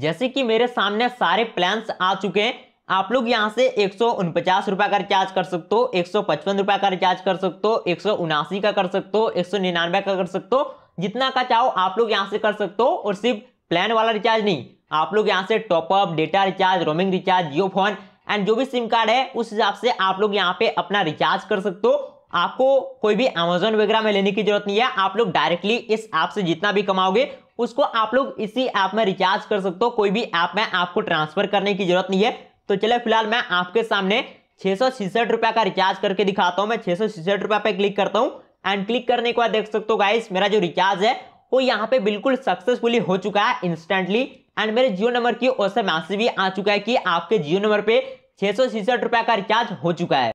जैसे कि मेरे सामने सारे प्लान आ चुके हैं आप लोग यहाँ से एक रुपए का रिचार्ज कर सकते हो एक रुपए का रिचार्ज कर सकते हो एक का कर सकते हो एक का कर सकते हो जितना का चाहो आप लोग यहाँ से कर सकते हो और सिर्फ प्लान वाला रिचार्ज नहीं आप लोग यहाँ से top up data recharge roaming recharge Jio phone and जो भी सिम कार्ड है उस हिसाब से आप लोग यहाँ पे अपना रिचार्ज कर सकते हो आपको कोई भी अमेजोन वगैरह में लेने की जरूरत नहीं है आप लोग डायरेक्टली इस ऐप से जितना भी कमाओगे उसको आप लोग इसी ऐप में रिचार्ज कर सकते हो कोई भी ऐप में आपको ट्रांसफर करने की जरूरत नहीं है तो चले फिलहाल मैं आपके सामने छह सौ का रिचार्ज करके दिखाता हूँ मैं छह सौ पे क्लिक करता हूँ एंड क्लिक करने के बाद देख सकते हो गाइस मेरा जो रिचार्ज है वो यहाँ पे बिल्कुल सक्सेसफुली हो चुका है इंस्टेंटली एंड मेरे जियो नंबर की ओर से मैसेज भी आ चुका है कि आपके जियो नंबर पे छह सौ का रिचार्ज हो चुका है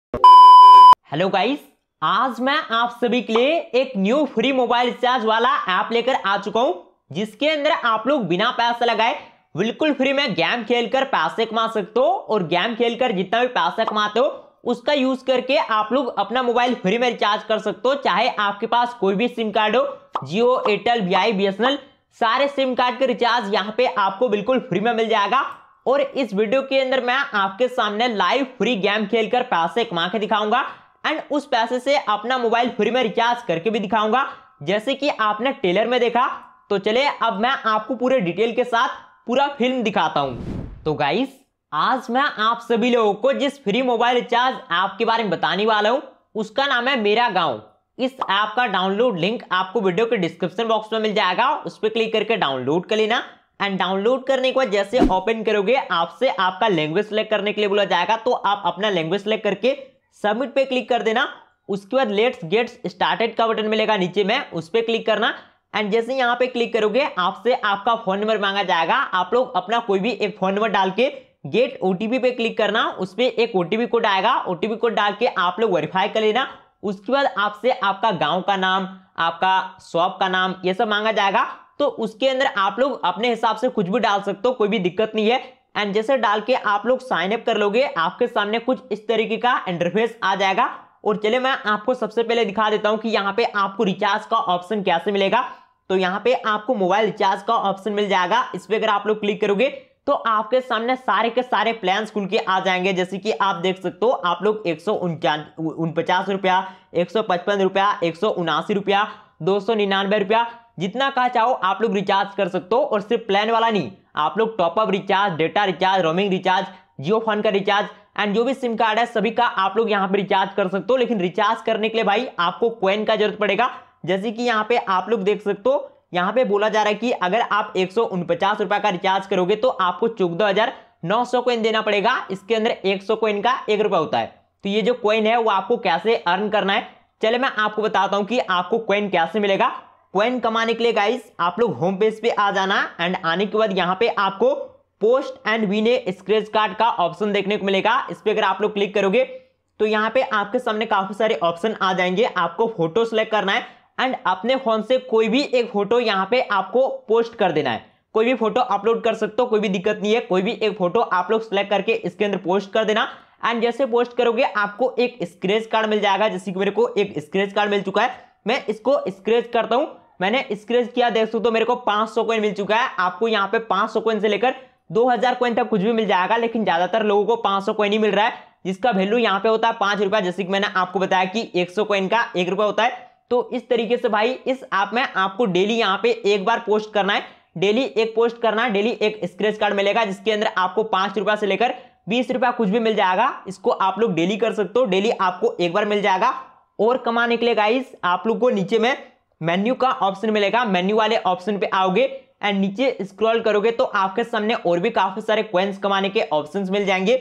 हेलो गाइस आज मैं आप सभी के लिए एक न्यू फ्री मोबाइल रिचार्ज वाला ऐप लेकर आ चुका हूँ जिसके अंदर आप लोग बिना पैसा लगाए बिल्कुल फ्री में गेम खेलकर पैसे कमा सकते हो और गेम खेलकर जितना भी पैसा कमाते हो उसका यूज करके आप लोग अपना मोबाइल फ्री में रिचार्ज कर सकते हो चाहे आपके पास कोई भी सिम कार्ड हो Jio Airtel V I B S N L सारे सिम कार्ड के रिचार्ज यहाँ पे आपको बिल्कुल फ्री में मिल जाएगा और इस वीडियो के अंदर मैं आपके सामने लाइव फ्री गेम खेलकर पैसे कमा के दिखाऊंगा एंड उस पैसे से अपना मोबाइल फ्री में रिचार्ज करके भी दिखाऊंगा जैसे कि आपने टेलर में देखा तो चलिए अब मैं आपको पूरे डिटेल के साथ पूरा फिल्म दिखाता हूँ तो गाइस आज मैं आप सभी लोगों को जिस फ्री मोबाइल रिचार्ज ऐप के बारे में बताने वाला हूँ उसका नाम है मेरा गाँव इस ऐप का डाउनलोड लिंक आपको वीडियो के डिस्क्रिप्शन बॉक्स में मिल जाएगा उस पर क्लिक करके डाउनलोड कर लेना एंड डाउनलोड करने के बाद जैसे ओपन करोगे आपसे आपका लैंग्वेज सेलेक्ट करने के लिए बोला जाएगा तो आप अपना लैंग्वेज सेलेक्ट करके सबमिट पे क्लिक कर देना उसके बाद लेट्स गेट्स स्टार्टेड का बटन मिलेगा नीचे में उस पर क्लिक करना एंड जैसे यहाँ पे क्लिक करोगे आपसे आपका फोन नंबर मांगा जाएगा आप लोग अपना कोई भी एक फोन नंबर डाल के गेट ओटीपी पे क्लिक करना उस पर एक ओटीपी कोड आएगा ओटीपी कोड डाल के आप लोग वेरीफाई कर लेना उसके बाद आपसे आपका गांव का नाम आपका शॉप का नाम ये सब मांगा जाएगा तो उसके अंदर आप लोग अपने हिसाब से कुछ भी डाल सकते हो कोई भी दिक्कत नहीं है एंड जैसे डाल के आप लोग साइन अप कर लोगे आपके सामने कुछ इस तरीके का इंटरफेस आ जाएगा और चले मैं आपको सबसे पहले दिखा देता हूँ कि यहाँ पे आपको रिचार्ज का ऑप्शन कैसे मिलेगा तो यहाँ पे आपको मोबाइल रिचार्ज का ऑप्शन मिल जाएगा इस पर अगर आप लोग क्लिक करोगे तो आपके सामने सारे के सारे प्लान खुल के आ जाएंगे जैसे कि आप देख सकते हो आप लोग एक सौ उनचास रुपया एक सौ पचपन रुपया एक सौ उनासी रुपया दो सौ निन्यानवे रुपया जितना कहा चाहो आप लोग रिचार्ज कर सकते हो और सिर्फ प्लान वाला नहीं आप लोग top up recharge data recharge roaming recharge Jio phone का रिचार्ज एंड जो भी सिम कार्ड है सभी का आप लोग यहाँ पे रिचार्ज कर सकते हो लेकिन रिचार्ज करने के लिए भाई आपको क्वेन का जरूरत पड़ेगा जैसे कि यहाँ पे आप लोग देख सकते हो यहाँ पे बोला जा रहा है कि अगर आप एक रुपए का रिचार्ज करोगे तो आपको चौदह हजार नौ सौ कोइन देना पड़ेगा इसके अंदर एक सौ कोइन का एक रुपया होता है तो ये जो कोइन है वो आपको कैसे अर्न करना है चले मैं आपको बताता हूँ कि आपको कोइन कैसे मिलेगा कोइन कमाने के लिए गाइस आप लोग होम पेज पे आ जाना एंड आने के बाद यहाँ पे आपको post and win scratch card का ऑप्शन देखने को मिलेगा इस पर अगर आप लोग क्लिक करोगे तो यहाँ पे आपके सामने काफी सारे ऑप्शन आ जाएंगे आपको फोटो सेलेक्ट करना है एंड अपने फ़ोन से कोई भी एक फ़ोटो यहाँ पे आपको पोस्ट कर देना है कोई भी फोटो अपलोड कर सकते हो कोई भी दिक्कत नहीं है कोई भी एक फोटो आप लोग सेलेक्ट करके इसके अंदर पोस्ट कर देना एंड जैसे पोस्ट करोगे आपको एक स्क्रेच कार्ड मिल जाएगा जैसे कि मेरे को एक स्क्रेच कार्ड मिल चुका है मैं इसको स्क्रेच करता हूँ मैंने स्क्रेच किया देख सकते मेरे को सौ कॉइन मिल चुका है आपको यहाँ पे सौ कॉइन से लेकर हजार कॉइन तक कुछ भी मिल जाएगा लेकिन ज्यादातर लोगों को सौ कॉइन ही मिल रहा है जिसका वैल्यू यहाँ पे होता है पांच रुपया जैसे कि मैंने आपको बताया कि एक सौ कॉइन का एक रुपया होता है तो इस तरीके से भाई इस ऐप में आपको डेली यहाँ पे एक बार पोस्ट करना है डेली एक पोस्ट करना है डेली एक स्क्रेच कार्ड मिलेगा जिसके अंदर आपको पांच रुपया से लेकर बीस रुपया कुछ भी मिल जाएगा इसको आप लोग डेली कर सकते हो डेली आपको एक बार मिल जाएगा और कमाने के लिए गाइस आप लोग को नीचे में मेन्यू का ऑप्शन मिलेगा मेन्यू वाले ऑप्शन पे आओगे एंड नीचे स्क्रॉल करोगे तो आपके सामने और भी काफ़ी सारे क्वेंस कमाने के ऑप्शन मिल जाएंगे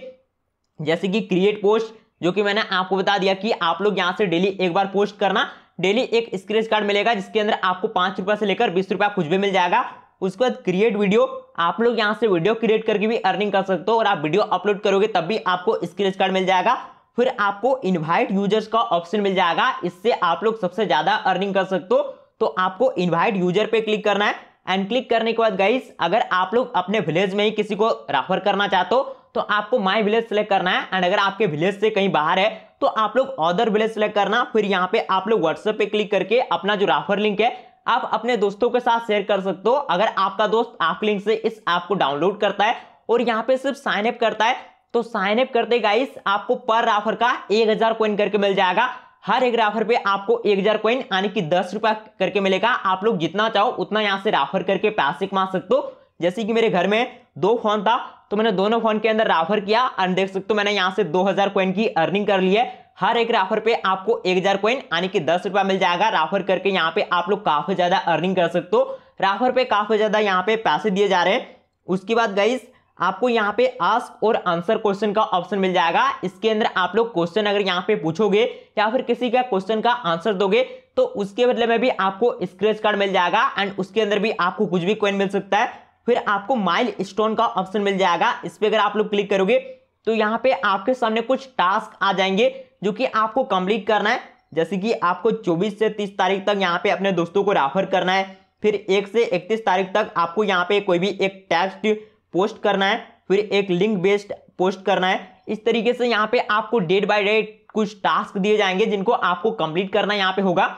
जैसे कि क्रिएट पोस्ट जो कि मैंने आपको बता दिया कि आप लोग यहाँ से डेली एक बार पोस्ट करना डेली एक स्क्रेच कार्ड मिलेगा जिसके अंदर आपको पाँच रुपये से लेकर बीस रुपया कुछ भी मिल जाएगा उसके बाद क्रिएट वीडियो आप लोग यहाँ से वीडियो क्रिएट करके भी अर्निंग कर सकते हो और आप वीडियो अपलोड करोगे तब भी आपको स्क्रेच कार्ड मिल जाएगा फिर आपको इन्वाइट यूजर्स का ऑप्शन मिल जाएगा इससे आप लोग सबसे ज़्यादा अर्निंग कर सकते हो तो आपको इन्वाइट यूजर पे क्लिक करना है एंड क्लिक करने के बाद गाइस अगर आप लोग अपने विलेज में ही किसी को रेफर करना चाहते हो तो आपको माई विलेज सेलेक्ट करना है एंड अगर आपके विलेज से कहीं बाहर है तो आप लोग ऑर्डर विलेज सेलेक्ट करना फिर यहाँ पे आप लोग व्हाट्सएप पे क्लिक करके अपना जो राफर लिंक है आप अपने दोस्तों के साथ शेयर कर सकते हो अगर आपका दोस्त आप लिंक से इस ऐप को डाउनलोड करता है और यहाँ पे सिर्फ साइन अप करता है तो साइन अप करते गाइस आपको पर राफर का एक हजार कोइन करके मिल जाएगा हर एक राफर पे आपको एक हजार कॉइन यानी कि दस रुपया करके मिलेगा आप लोग जितना चाहो उतना यहाँ से राफर करके पैसे कमा सकते हो जैसे कि मेरे घर में दो फोन था तो मैंने दोनों फोन के अंदर राफर किया और देख सकते हो मैंने यहाँ से 2000 कॉइन की अर्निंग कर ली है हर एक राफर पे आपको 1000 हजार कॉइन यानी कि दस रुपया मिल जाएगा राफर करके यहाँ पे आप लोग काफी ज्यादा अर्निंग कर सकते हो राफर पे काफी ज्यादा यहाँ पे पैसे दिए जा रहे हैं उसके बाद गई आपको यहाँ पे आस्क और आंसर क्वेश्चन का ऑप्शन मिल जाएगा इसके अंदर आप लोग क्वेश्चन अगर यहाँ पे पूछोगे या फिर किसी का क्वेश्चन का आंसर दोगे तो उसके बदले में भी आपको स्क्रेच कार्ड मिल जाएगा एंड उसके अंदर भी आपको कुछ भी कॉइन मिल सकता है फिर आपको माइल स्टोन का ऑप्शन मिल जाएगा इस पर अगर आप लोग क्लिक करोगे तो यहाँ पे आपके सामने कुछ टास्क आ जाएंगे जो कि आपको कंप्लीट करना है जैसे कि आपको 24 से 30 तारीख तक यहाँ पे अपने दोस्तों को रेफर करना है फिर एक से 31 तारीख तक आपको यहाँ पे कोई भी एक टेक्स्ट पोस्ट करना है फिर एक लिंक बेस्ड पोस्ट करना है इस तरीके से यहाँ पे आपको डेट बाय डेट कुछ टास्क दिए जाएंगे जिनको आपको कंप्लीट करना यहाँ पे होगा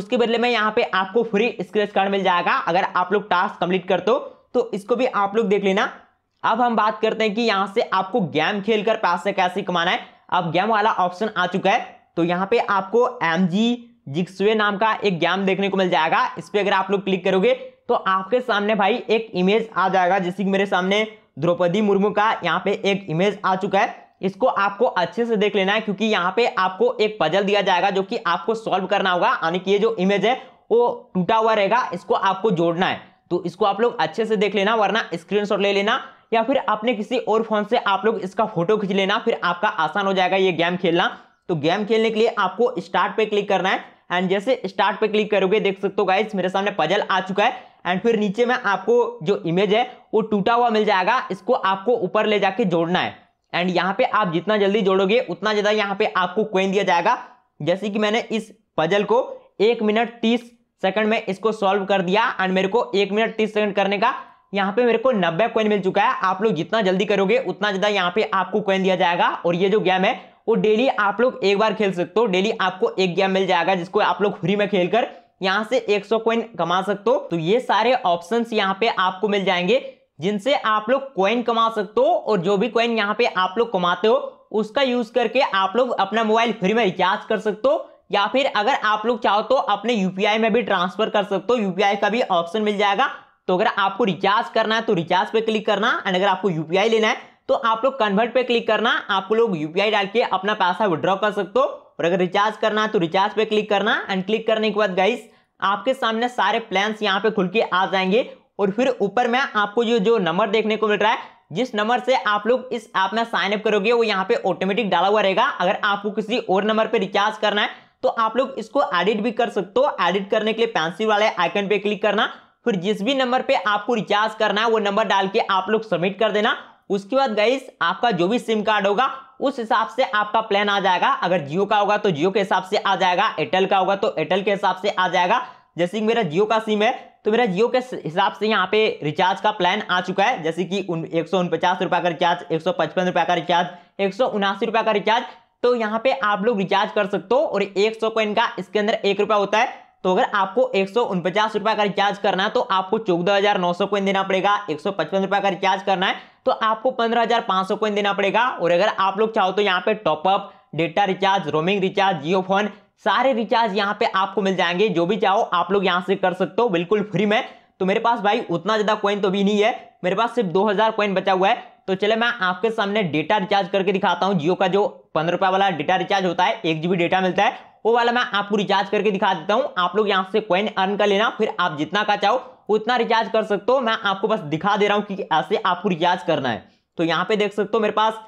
उसके बदले में यहाँ पे आपको फ्री स्क्रेच कार्ड मिल जाएगा अगर आप लोग टास्क कंप्लीट कर दो तो इसको भी आप लोग देख लेना अब हम बात करते हैं कि यहां से आपको गेम खेलकर पैसे कैसे कमाना है अब गेम वाला ऑप्शन आ चुका है तो यहां पे आपको एम जी जिक्सवे नाम का एक गेम देखने को मिल जाएगा इस पर अगर आप लोग क्लिक करोगे तो आपके सामने भाई एक इमेज आ जाएगा जैसे कि मेरे सामने द्रौपदी मुर्मू का यहाँ पे एक इमेज आ चुका है इसको आपको अच्छे से देख लेना है क्योंकि यहाँ पे आपको एक पजल दिया जाएगा जो कि आपको सॉल्व करना होगा यानी कि ये जो इमेज है वो टूटा हुआ रहेगा इसको आपको जोड़ना है तो इसको आप लोग अच्छे से देख लेना वरना स्क्रीनशॉट ले लेना या फिर आपने किसी और फोन से आप लोग इसका फोटो खींच लेना फिर आपका आसान हो जाएगा ये गेम खेलना तो गेम खेलने के लिए आपको स्टार्ट पे क्लिक करना है एंड जैसे स्टार्ट पे क्लिक करोगे देख सकते हो गाइस मेरे सामने पजल आ चुका है एंड फिर नीचे में आपको जो इमेज है वो टूटा हुआ मिल जाएगा इसको आपको ऊपर ले जाके जोड़ना है एंड यहाँ पे आप जितना जल्दी जोड़ोगे उतना ज़्यादा यहाँ पे आपको कोइन दिया जाएगा जैसे कि मैंने इस पजल को एक मिनट तीस सेकंड में इसको सॉल्व कर दिया एंड मेरे को एक मिनट तीस सेकंड करने का यहाँ पे मेरे को नब्बे कॉइन मिल चुका है आप लोग जितना जल्दी करोगे उतना ज़्यादा यहाँ पे आपको कॉइन दिया जाएगा और ये जो गेम है वो डेली आप लोग एक बार खेल सकते हो डेली आपको एक गेम मिल जाएगा जिसको आप लोग फ्री में खेलकर यहाँ से 100 कॉइन कमा सकते हो तो ये सारे ऑप्शन यहाँ पे आपको मिल जाएंगे जिनसे आप लोग कॉइन कमा सकते हो और जो भी कॉइन यहाँ पे आप लोग कमाते हो उसका यूज करके आप लोग अपना मोबाइल फ्री में रिचार्ज कर सकते हो या फिर अगर आप लोग चाहो तो अपने यूपीआई में भी ट्रांसफर कर सकते हो यूपीआई का भी ऑप्शन मिल जाएगा तो अगर आपको रिचार्ज करना है तो रिचार्ज पे क्लिक करना एंड अगर आपको यूपीआई लेना है तो आप लोग कन्वर्ट पे क्लिक करना आप लोग यूपीआई डाल के अपना पैसा विड्रॉ कर सकते हो और अगर रिचार्ज करना है तो रिचार्ज पे क्लिक करना एंड क्लिक करने के बाद गाइस आपके सामने सारे प्लान यहाँ पे खुल के आ जाएंगे और फिर ऊपर में आपको जो जो नंबर देखने को मिल रहा है जिस नंबर से आप लोग इस ऐप में साइन अप करोगे वो यहाँ पे ऑटोमेटिक डाला हुआ रहेगा अगर आपको किसी और नंबर पे रिचार्ज करना है तो आप लोग इसको एडिट भी कर सकते हो एडिट करने के लिए पेंसिल वाले आइकन पे क्लिक करना फिर जिस भी नंबर पे आपको रिचार्ज करना है वो नंबर डाल के आप लोग सबमिट कर देना उसके बाद गाइस आपका जो भी सिम कार्ड होगा उस हिसाब से आपका प्लान आ जाएगा अगर जियो का होगा तो जियो के हिसाब से आ जाएगा एयरटेल का होगा तो एयरटेल के हिसाब से आ जाएगा जैसे कि मेरा जियो का सिम है तो मेरा जियो के हिसाब से यहाँ पे रिचार्ज का प्लान आ चुका है जैसे कि एक सौ का रिचार्ज एक सौ का रिचार्ज एक सौ का रिचार्ज तो यहाँ पे आप लोग रिचार्ज कर सकते हो और एक सौ कॉइन का इसके अंदर एक रुपया होता है तो अगर आपको एक सौ रुपए का रिचार्ज करना है तो आपको चौदह हजार नौ सौ कोइन देना पड़ेगा एक सौ पचपन रुपए का रिचार्ज करना है तो आपको पंद्रह हजार पांच सौ कोइन देना पड़ेगा और अगर आप लोग चाहो तो यहाँ पे top up data recharge roaming recharge Jio phone सारे रिचार्ज यहाँ पे आपको मिल जाएंगे जो भी चाहो आप लोग यहाँ से कर सकते हो बिल्कुल फ्री में तो मेरे पास भाई उतना ज़्यादा कॉइन तो भी नहीं है मेरे पास सिर्फ दो हज़ार कॉइन बचा हुआ है तो चले मैं आपके सामने डेटा रिचार्ज करके दिखाता हूँ जियो का जो पंद्रह रुपए वाला डेटा रिचार्ज होता है एक जीबी डेटा मिलता है वो वाला मैं आपको रिचार्ज करके दिखा देता हूँ आप लोग यहाँ से कॉइन अर्न कर लेना फिर आप जितना का चाहो उतना रिचार्ज कर सकते हो मैं आपको बस दिखा दे रहा हूँ कि ऐसे आपको रिचार्ज करना है तो यहाँ पे देख सकते हो मेरे पास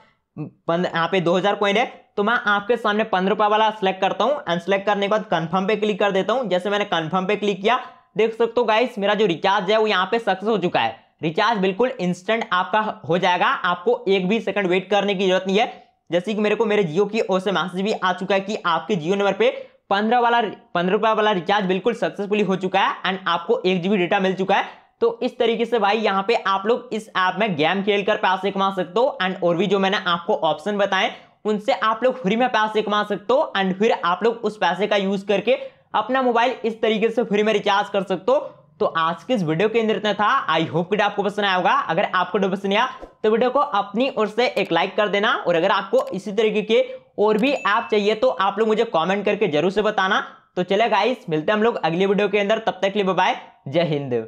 यहाँ पे दो हज़ार है तो मैं आपके सामने पंद्रह रुपये वाला सिलेक्ट करता हूँ एंड सिलेक्ट करने के बाद कन्फर्म पे क्लिक कर देता हूँ जैसे मैंने कन्फर्म पे क्लिक किया देख सकते हो गाइस मेरा जो रिचार्ज है वो यहाँ पे सक्सेस हो चुका है रिचार्ज बिल्कुल इंस्टेंट आपका हो जाएगा आपको एक भी सेकंड वेट करने की जरूरत नहीं है जैसे कि मेरे को मेरे जियो की ओर से मैसेज भी आ चुका है कि आपके जियो नंबर पे पंद्रह वाला पंद्रह रुपये वाला रिचार्ज बिल्कुल सक्सेसफुली हो चुका है एंड आपको एक जीबी डेटा मिल चुका है तो इस तरीके से भाई यहाँ पे आप लोग इस ऐप में गेम खेल कर पैसे कमा सकते हो एंड और भी जो मैंने आपको ऑप्शन बताए उनसे आप लोग फ्री में पैसे कमा सकते हो एंड फिर आप लोग उस पैसे का यूज करके अपना मोबाइल इस तरीके से फ्री में रिचार्ज कर सकते हो तो आज के इस वीडियो के अंदर इतना था आई होप वीडियो आपको पसंद आया होगा अगर आपको वीडियो पसंद आया तो वीडियो को अपनी ओर से एक लाइक कर देना और अगर आपको इसी तरीके के और भी ऐप चाहिए तो आप लोग मुझे कॉमेंट करके जरूर से बताना तो चले गाइस मिलते हैं हम लोग अगले वीडियो के अंदर तब तक के लिए बाय जय हिंद